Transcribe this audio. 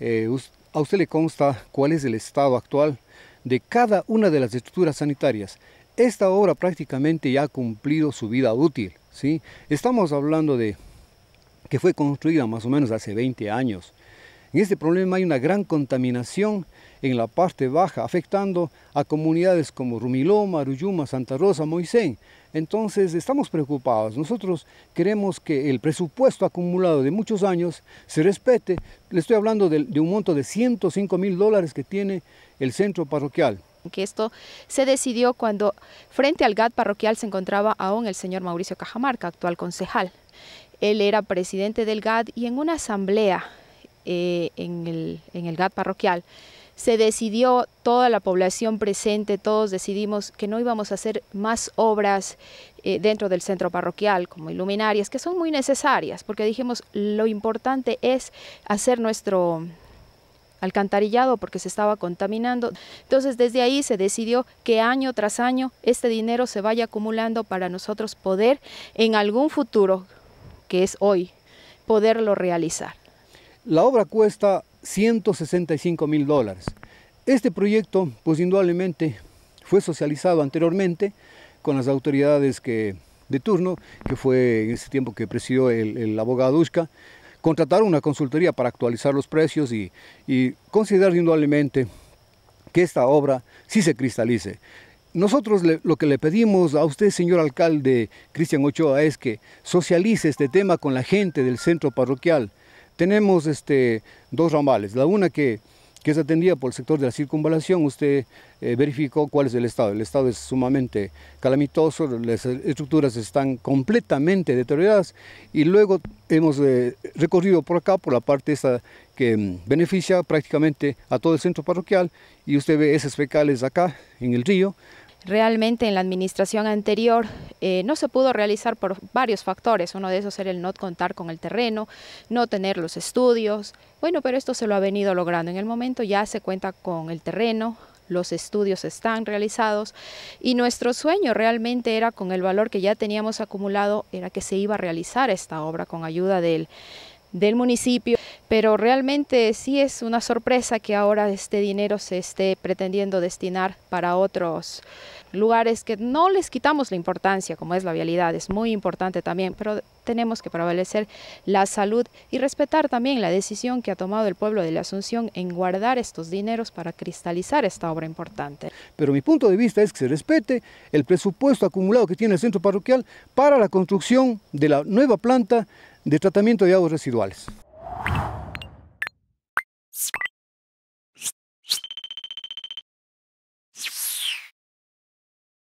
Eh, a usted le consta cuál es el estado actual de cada una de las estructuras sanitarias. Esta obra prácticamente ya ha cumplido su vida útil. ¿sí? Estamos hablando de que fue construida más o menos hace 20 años. En este problema hay una gran contaminación en la parte baja, afectando a comunidades como Rumiloma, Aruyuma, Santa Rosa, Moisén. Entonces estamos preocupados. Nosotros queremos que el presupuesto acumulado de muchos años se respete. Le estoy hablando de, un monto de 105 mil dólares que tiene el centro parroquial que esto se decidió cuando frente al GAT parroquial se encontraba aún el señor Mauricio Cajamarca, actual concejal. Él era presidente del GAD y en una asamblea eh, en, el, en el GAT parroquial, se decidió, toda la población presente, todos decidimos que no íbamos a hacer más obras eh, dentro del centro parroquial, como iluminarias, que son muy necesarias, porque dijimos lo importante es hacer nuestro alcantarillado porque se estaba contaminando. Entonces desde ahí se decidió que año tras año este dinero se vaya acumulando para nosotros poder en algún futuro, que es hoy, poderlo realizar. La obra cuesta 165 mil dólares. Este proyecto, pues indudablemente, fue socializado anteriormente con las autoridades que, de turno, que fue en ese tiempo que presidió el, abogado Ushka, contrataron una consultoría para actualizar los precios y, considerar indudablemente que esta obra sí se cristalice. Nosotros lo que le pedimos a usted, señor alcalde Cristian Ochoa, es que socialice este tema con la gente del centro parroquial. Tenemos este, dos ramales, la una que, es atendida por el sector de la circunvalación, usted eh, verificó cuál es el estado. El estado es sumamente calamitoso, las estructuras están completamente deterioradas y luego hemos eh, recorrido por acá, por la parte que mm, beneficia prácticamente a todo el centro parroquial y usted ve esas fecales acá en el río, Realmente en la administración anterior eh, no se pudo realizar por varios factores, uno de esos era el no contar con el terreno, no tener los estudios, bueno, pero esto se lo ha venido logrando. En el momento ya se cuenta con el terreno, los estudios están realizados y nuestro sueño realmente era con el valor que ya teníamos acumulado, era que se iba a realizar esta obra con ayuda del, del municipio pero realmente sí es una sorpresa que ahora este dinero se esté pretendiendo destinar para otros lugares que no les quitamos la importancia, como es la vialidad, es muy importante también, pero tenemos que prevalecer la salud y respetar también la decisión que ha tomado el pueblo de la Asunción en guardar estos dineros para cristalizar esta obra importante. Pero mi punto de vista es que se respete el presupuesto acumulado que tiene el centro parroquial para la construcción de la nueva planta de tratamiento de aguas residuales.